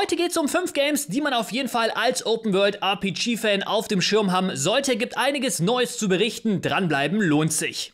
Heute geht es um fünf Games, die man auf jeden Fall als Open World RPG-Fan auf dem Schirm haben sollte. Gibt einiges Neues zu berichten. Dranbleiben lohnt sich.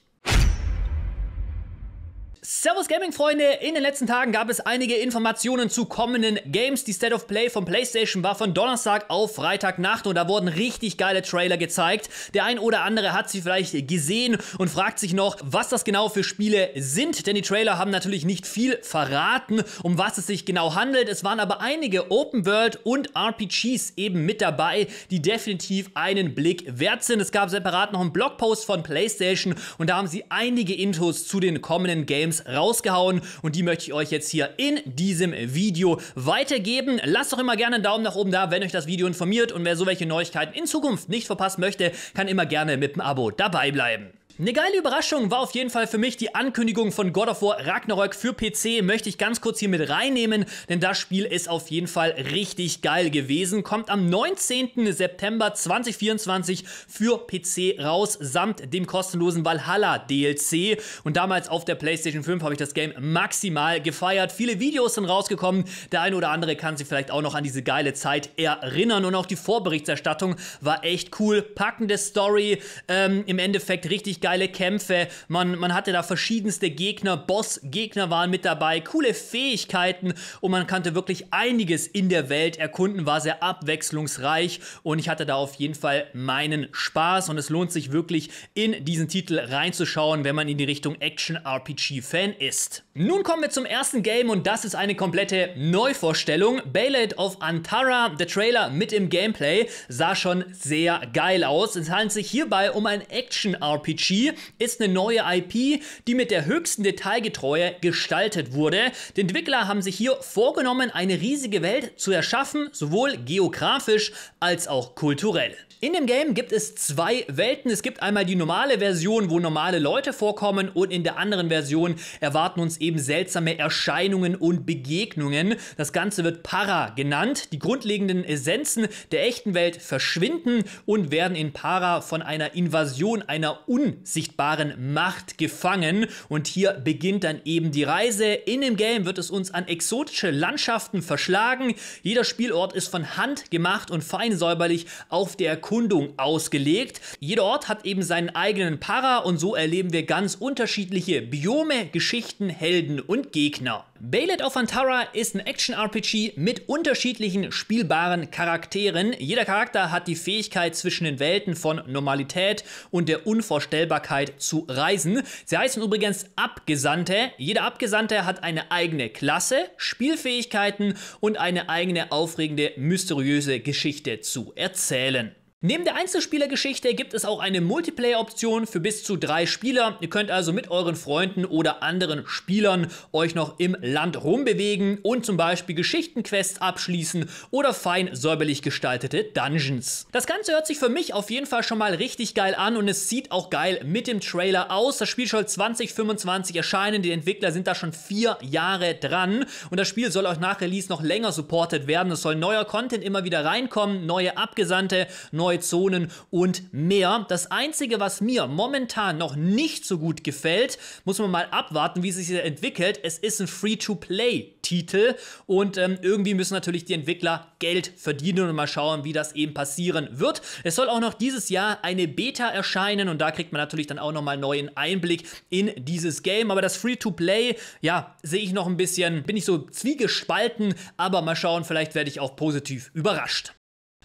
Servus Gaming-Freunde, in den letzten Tagen gab es einige Informationen zu kommenden Games. Die State of Play von PlayStation war von Donnerstag auf Freitagnacht und da wurden richtig geile Trailer gezeigt. Der ein oder andere hat sie vielleicht gesehen und fragt sich noch, was das genau für Spiele sind, denn die Trailer haben natürlich nicht viel verraten, um was es sich genau handelt. Es waren aber einige Open World und RPGs eben mit dabei, die definitiv einen Blick wert sind. Es gab separat noch einen Blogpost von PlayStation und da haben sie einige Infos zu den kommenden Games rausgehauen und die möchte ich euch jetzt hier in diesem Video weitergeben. Lasst doch immer gerne einen Daumen nach oben da, wenn euch das Video informiert und wer so welche Neuigkeiten in Zukunft nicht verpassen möchte, kann immer gerne mit dem Abo dabei bleiben. Eine geile Überraschung war auf jeden Fall für mich die Ankündigung von God of War Ragnarök für PC. Möchte ich ganz kurz hier mit reinnehmen, denn das Spiel ist auf jeden Fall richtig geil gewesen. Kommt am 19. September 2024 für PC raus, samt dem kostenlosen Valhalla DLC. Und damals auf der PlayStation 5 habe ich das Game maximal gefeiert. Viele Videos sind rausgekommen. Der eine oder andere kann sich vielleicht auch noch an diese geile Zeit erinnern. Und auch die Vorberichterstattung war echt cool. Packende Story, ähm, im Endeffekt richtig geile Kämpfe. Man, man hatte da verschiedenste Gegner, Boss-Gegner waren mit dabei, coole Fähigkeiten und man konnte wirklich einiges in der Welt erkunden, war sehr abwechslungsreich und ich hatte da auf jeden Fall meinen Spaß und es lohnt sich wirklich in diesen Titel reinzuschauen, wenn man in die Richtung Action-RPG-Fan ist. Nun kommen wir zum ersten Game und das ist eine komplette Neuvorstellung. Beyblade of Antara, der Trailer mit im Gameplay, sah schon sehr geil aus. Es handelt sich hierbei um ein Action-RPG shang ist eine neue IP, die mit der höchsten Detailgetreue gestaltet wurde. Die Entwickler haben sich hier vorgenommen, eine riesige Welt zu erschaffen, sowohl geografisch als auch kulturell. In dem Game gibt es zwei Welten. Es gibt einmal die normale Version, wo normale Leute vorkommen und in der anderen Version erwarten uns eben seltsame Erscheinungen und Begegnungen. Das Ganze wird Para genannt. Die grundlegenden Essenzen der echten Welt verschwinden und werden in Para von einer Invasion einer un unsichtbaren Macht gefangen. Und hier beginnt dann eben die Reise. In dem Game wird es uns an exotische Landschaften verschlagen. Jeder Spielort ist von Hand gemacht und feinsäuberlich auf der Erkundung ausgelegt. Jeder Ort hat eben seinen eigenen Para und so erleben wir ganz unterschiedliche Biome, Geschichten, Helden und Gegner. Baylet of Antara ist ein Action-RPG mit unterschiedlichen spielbaren Charakteren. Jeder Charakter hat die Fähigkeit, zwischen den Welten von Normalität und der unvorstellbaren Vorhersehbarkeit zu reisen. Sie heißen übrigens Abgesandte. Jeder Abgesandte hat eine eigene Klasse, Spielfähigkeiten und eine eigene aufregende, mysteriöse Geschichte zu erzählen. Neben der Einzelspielergeschichte gibt es auch eine Multiplayer-Option für bis zu drei Spieler. Ihr könnt also mit euren Freunden oder anderen Spielern euch noch im Land rumbewegen und zum Beispiel Geschichtenquests abschließen oder fein säuberlich gestaltete Dungeons. Das Ganze hört sich für mich auf jeden Fall schon mal richtig geil an und es sieht auch geil mit dem Trailer aus. Das Spiel soll 2025 erscheinen, die Entwickler sind da schon vier Jahre dran und das Spiel soll auch nach Release noch länger supportet werden. Es soll neuer Content immer wieder reinkommen, neue Abgesandte, neue neue Zonen und mehr. Das Einzige, was mir momentan noch nicht so gut gefällt, muss man mal abwarten, wie sich hier entwickelt. Es ist ein Free-to-Play-Titel und ähm, irgendwie müssen natürlich die Entwickler Geld verdienen und mal schauen, wie das eben passieren wird. Es soll auch noch dieses Jahr eine Beta erscheinen und da kriegt man natürlich dann auch nochmal neuen Einblick in dieses Game. Aber das Free-to-Play, ja, sehe ich noch ein bisschen, bin ich so zwiegespalten, aber mal schauen, vielleicht werde ich auch positiv überrascht.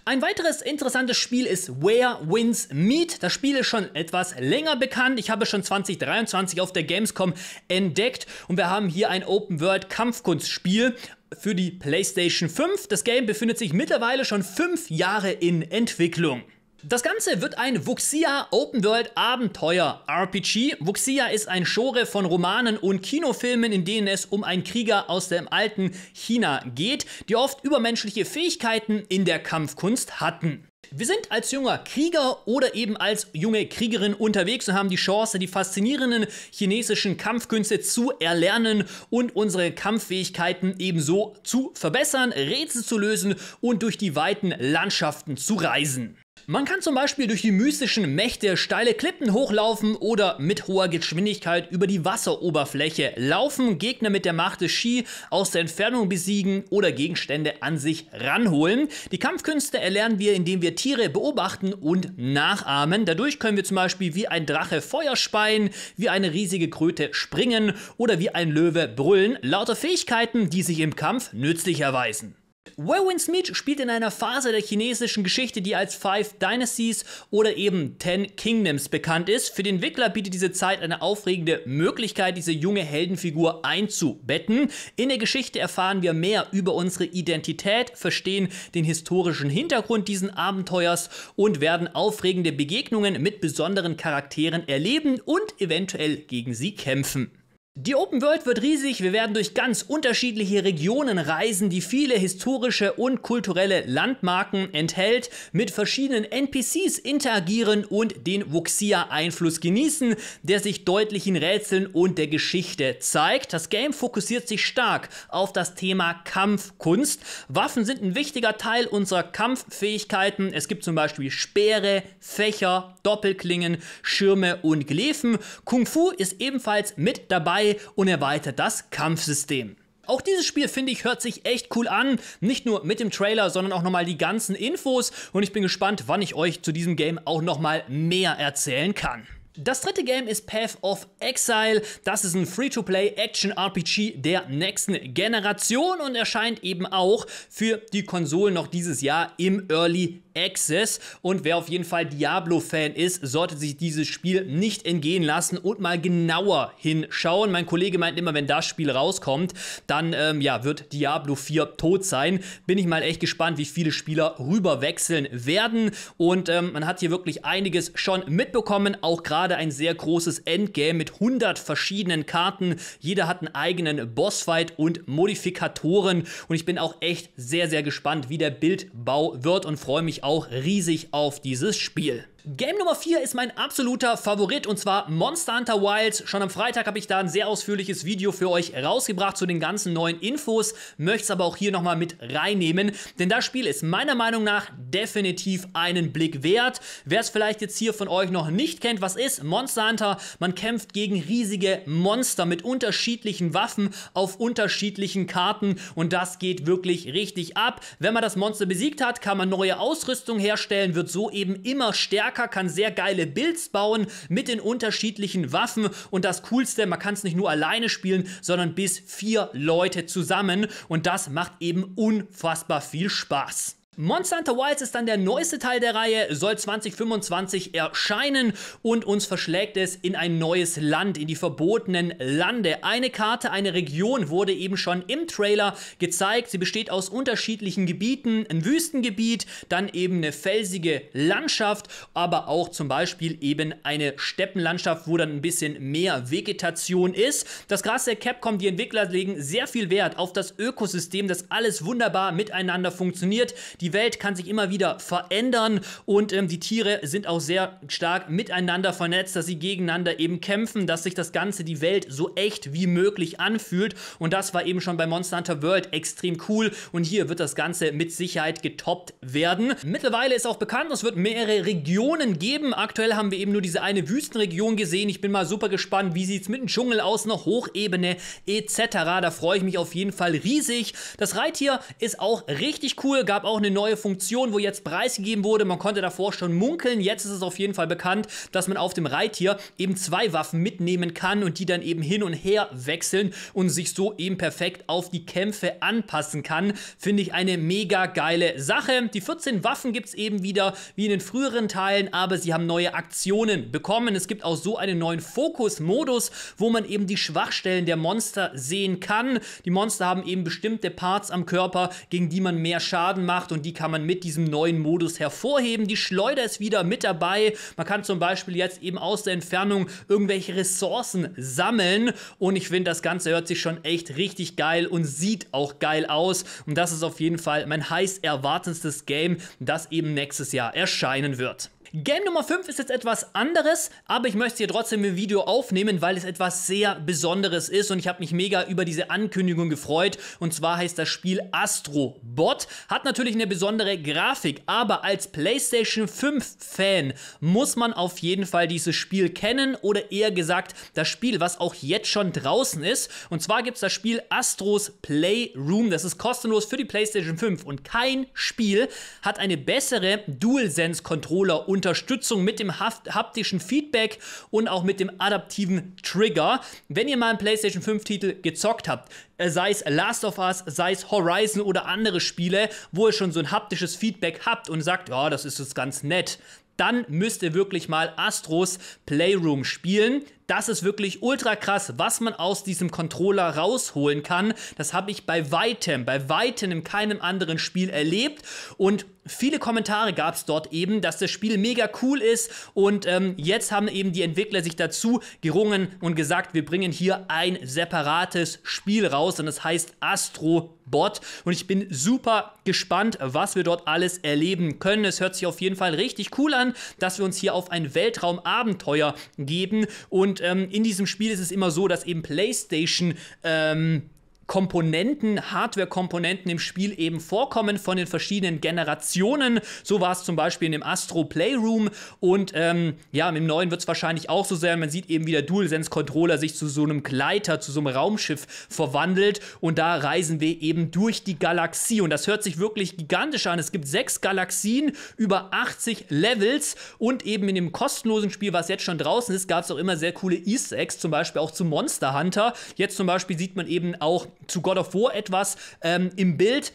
Ein weiteres interessantes Spiel ist Where Wins Meet. Das Spiel ist schon etwas länger bekannt. Ich habe schon 2023 auf der Gamescom entdeckt und wir haben hier ein Open-World-Kampfkunstspiel für die PlayStation 5. Das Game befindet sich mittlerweile schon fünf Jahre in Entwicklung. Das Ganze wird ein Wuxia Open World Abenteuer RPG. Wuxia ist ein Genre von Romanen und Kinofilmen, in denen es um einen Krieger aus dem alten China geht, die oft übermenschliche Fähigkeiten in der Kampfkunst hatten. Wir sind als junger Krieger oder eben als junge Kriegerin unterwegs und haben die Chance, die faszinierenden chinesischen Kampfkünste zu erlernen und unsere Kampffähigkeiten ebenso zu verbessern, Rätsel zu lösen und durch die weiten Landschaften zu reisen. Man kann zum Beispiel durch die mystischen Mächte steile Klippen hochlaufen oder mit hoher Geschwindigkeit über die Wasseroberfläche laufen, Gegner mit der Macht des Ski aus der Entfernung besiegen oder Gegenstände an sich ranholen. Die Kampfkünste erlernen wir, indem wir Tiere beobachten und nachahmen. Dadurch können wir zum Beispiel wie ein Drache Feuer speien, wie eine riesige Kröte springen oder wie ein Löwe brüllen. Lauter Fähigkeiten, die sich im Kampf nützlich erweisen. Wei-Win Smith spielt in einer Phase der chinesischen Geschichte, die als Five Dynasties oder eben Ten Kingdoms bekannt ist. Für den Entwickler bietet diese Zeit eine aufregende Möglichkeit, diese junge Heldenfigur einzubetten. In der Geschichte erfahren wir mehr über unsere Identität, verstehen den historischen Hintergrund diesen Abenteuers und werden aufregende Begegnungen mit besonderen Charakteren erleben und eventuell gegen sie kämpfen. Die Open World wird riesig, wir werden durch ganz unterschiedliche Regionen reisen, die viele historische und kulturelle Landmarken enthält, mit verschiedenen NPCs interagieren und den Wuxia-Einfluss genießen, der sich deutlich in Rätseln und der Geschichte zeigt. Das Game fokussiert sich stark auf das Thema Kampfkunst. Waffen sind ein wichtiger Teil unserer Kampffähigkeiten. Es gibt zum Beispiel Speere, Fächer, Doppelklingen, Schirme und Glefen. Kung Fu ist ebenfalls mit dabei 2 und erweitert das Kampfsystem. Auch dieses Spiel, finde ich, hört sich echt cool an. Nicht nur mit dem Trailer, sondern auch nochmal die ganzen Infos. Und ich bin gespannt, wann ich euch zu diesem Game auch nochmal mehr erzählen kann. Das dritte Game ist Path of Exile. Das ist ein Free-to-Play Action-RPG der nächsten Generation und erscheint eben auch für die Konsolen noch dieses Jahr im Early Access. Und wer auf jeden Fall Diablo-Fan ist, sollte sich dieses Spiel nicht entgehen lassen und mal genauer hinschauen. Mein Kollege meint immer, wenn das Spiel rauskommt, dann ähm, ja, wird Diablo 4 tot sein. Bin ich mal echt gespannt, wie viele Spieler rüberwechseln werden. Und ähm, man hat hier wirklich einiges schon mitbekommen, auch gerade gerade ein sehr großes Endgame mit 100 verschiedenen Karten. Jeder hat einen eigenen Bossfight und Modifikatoren. Und ich bin auch echt sehr, sehr gespannt, wie der Bildbau wird und freue mich auch riesig auf dieses Spiel. Game Nummer 4 ist mein absoluter Favorit und zwar Monster Hunter Wilds. Schon am Freitag habe ich da ein sehr ausführliches Video für euch rausgebracht zu den ganzen neuen Infos, möchte es aber auch hier nochmal mit reinnehmen, denn das Spiel ist meiner Meinung nach definitiv einen Blick wert. Wer es vielleicht jetzt hier von euch noch nicht kennt, was ist Monster Hunter? Man kämpft gegen riesige Monster mit unterschiedlichen Waffen auf unterschiedlichen Karten und das geht wirklich richtig ab. Wenn man das Monster besiegt hat, kann man neue Ausrüstung herstellen, wird so eben immer stärker Attacker kann sehr geile Builds bauen mit den unterschiedlichen Waffen und das Coolste, man kann es nicht nur alleine spielen, sondern bis vier Leute zusammen und das macht eben unfassbar viel Spaß. Monster Hunter Wilds ist dann der neueste Teil der Reihe, soll 2025 erscheinen und uns verschlägt es in ein neues Land, in die verbotenen Lande. Eine Karte, eine Region wurde eben schon im Trailer gezeigt. Sie besteht aus unterschiedlichen Gebieten, ein Wüstengebiet, dann eben eine felsige Landschaft, aber auch zum Beispiel eben eine Steppenlandschaft, wo dann ein bisschen mehr Vegetation ist. Das Gras der Capcom, die Entwickler legen sehr viel Wert auf das Ökosystem, das alles wunderbar miteinander funktioniert. Die die Welt kann sich immer wieder verändern und ähm, die Tiere sind auch sehr stark miteinander vernetzt, dass sie gegeneinander eben kämpfen, dass sich das Ganze, die Welt so echt wie möglich anfühlt. Und das war eben schon bei Monster Hunter World extrem cool. Und hier wird das Ganze mit Sicherheit getoppt werden. Mittlerweile ist auch bekannt, es wird mehrere Regionen geben. Aktuell haben wir eben nur diese eine Wüstenregion gesehen. Ich bin mal super gespannt, wie sieht es mit dem Dschungel aus, noch Hochebene etc. Da freue ich mich auf jeden Fall riesig. Das Reittier ist auch richtig cool, gab auch eine neue Funktion, wo jetzt preisgegeben wurde. Man konnte davor schon munkeln. Jetzt ist es auf jeden Fall bekannt, dass man auf dem Reittier eben zwei Waffen mitnehmen kann und die dann eben hin und her wechseln und sich so eben perfekt auf die Kämpfe anpassen kann. Finde ich eine mega geile Sache. Die 14 Waffen gibt es eben wieder wie in den früheren Teilen, aber sie haben neue Aktionen bekommen. Es gibt auch so einen neuen Fokus-Modus, wo man eben die Schwachstellen der Monster sehen kann. Die Monster haben eben bestimmte Parts am Körper, gegen die man mehr Schaden macht und die kann man mit diesem neuen Modus hervorheben. Die Schleuder ist wieder mit dabei. Man kann zum Beispiel jetzt eben aus der Entfernung irgendwelche Ressourcen sammeln. Und ich finde, das Ganze hört sich schon echt richtig geil und sieht auch geil aus. Und das ist auf jeden Fall mein heiß erwartendstes Game, das eben nächstes Jahr erscheinen wird. Game Nummer 5 ist jetzt etwas anderes, aber ich möchte hier trotzdem ein Video aufnehmen, weil es etwas sehr Besonderes ist und ich habe mich mega über diese Ankündigung gefreut. Und zwar heißt das Spiel Astro Bot. Hat natürlich eine besondere Grafik, aber als PlayStation 5 Fan muss man auf jeden Fall dieses Spiel kennen oder eher gesagt das Spiel, was auch jetzt schon draußen ist. Und zwar gibt es das Spiel Astros Playroom. Das ist kostenlos für die PlayStation 5 und kein Spiel hat eine bessere DualSense Controller- und Unterstützung mit dem haptischen Feedback und auch mit dem adaptiven Trigger. Wenn ihr mal einen PlayStation 5 Titel gezockt habt, äh, sei es Last of Us, sei es Horizon oder andere Spiele, wo ihr schon so ein haptisches Feedback habt und sagt, ja, das ist jetzt ganz nett, dann müsst ihr wirklich mal Astros Playroom spielen. Das ist wirklich ultra krass, was man aus diesem Controller rausholen kann. Das habe ich bei weitem, bei weitem in keinem anderen Spiel erlebt. Und viele Kommentare gab es dort eben, dass das Spiel mega cool ist. Und ähm, jetzt haben eben die Entwickler sich dazu gerungen und gesagt, wir bringen hier ein separates Spiel raus. Und das heißt Astro Bot. Und ich bin super gespannt, was wir dort alles erleben können. Es hört sich auf jeden Fall richtig cool an, dass wir uns hier auf ein Weltraumabenteuer geben. Und und ähm, in diesem Spiel ist es immer so, dass eben PlayStation ähm, Komponenten, Hardware-Komponenten im Spiel eben vorkommen von den verschiedenen Generationen. So war es zum Beispiel in dem Astro Playroom und ähm, ja, im neuen wird es wahrscheinlich auch so sein. Man sieht eben, wie der DualSense-Controller sich zu so einem Gleiter, zu so einem Raumschiff verwandelt und da reisen wir eben durch die Galaxie und das hört sich wirklich gigantisch an. Es gibt sechs Galaxien, über 80 Levels und eben in dem kostenlosen Spiel, was jetzt schon draußen ist, gab es auch immer sehr coole Easter Eggs, zum Beispiel auch zu Monster Hunter. Jetzt zum Beispiel sieht man eben auch zu God of War etwas ähm, im Bild,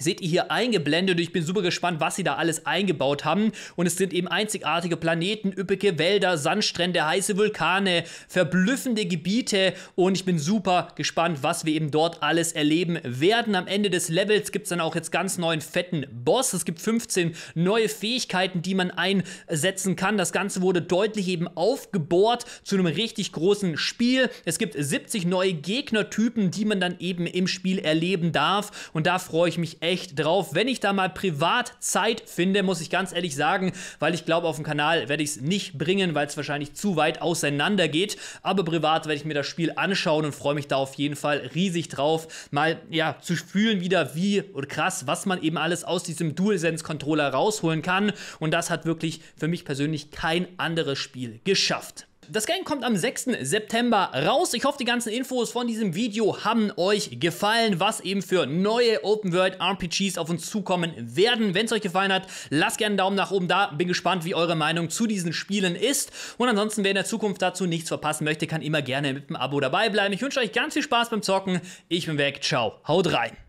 Seht ihr hier eingeblendet. Ich bin super gespannt, was sie da alles eingebaut haben. Und es sind eben einzigartige Planeten, üppige Wälder, Sandstrände, heiße Vulkane, verblüffende Gebiete. Und ich bin super gespannt, was wir eben dort alles erleben werden. Am Ende des Levels gibt es dann auch jetzt ganz neuen fetten Boss. Es gibt 15 neue Fähigkeiten, die man einsetzen kann. Das Ganze wurde deutlich eben aufgebohrt zu einem richtig großen Spiel. Es gibt 70 neue Gegnertypen, die man dann eben im Spiel erleben darf. Und da freue ich mich echt drauf. Wenn ich da mal privat Zeit finde, muss ich ganz ehrlich sagen, weil ich glaube, auf dem Kanal werde ich es nicht bringen, weil es wahrscheinlich zu weit auseinander geht. Aber privat werde ich mir das Spiel anschauen und freue mich da auf jeden Fall riesig drauf, mal ja zu spülen wieder, wie oder krass, was man eben alles aus diesem DualSense-Controller rausholen kann. Und das hat wirklich für mich persönlich kein anderes Spiel geschafft. Das Game kommt am 6. September raus. Ich hoffe, die ganzen Infos von diesem Video haben euch gefallen, was eben für neue Open-World-RPGs auf uns zukommen werden. Wenn es euch gefallen hat, lasst gerne einen Daumen nach oben da. Bin gespannt, wie eure Meinung zu diesen Spielen ist. Und ansonsten, wer in der Zukunft dazu nichts verpassen möchte, kann immer gerne mit einem Abo dabei bleiben. Ich wünsche euch ganz viel Spaß beim Zocken. Ich bin weg. Ciao. Haut rein.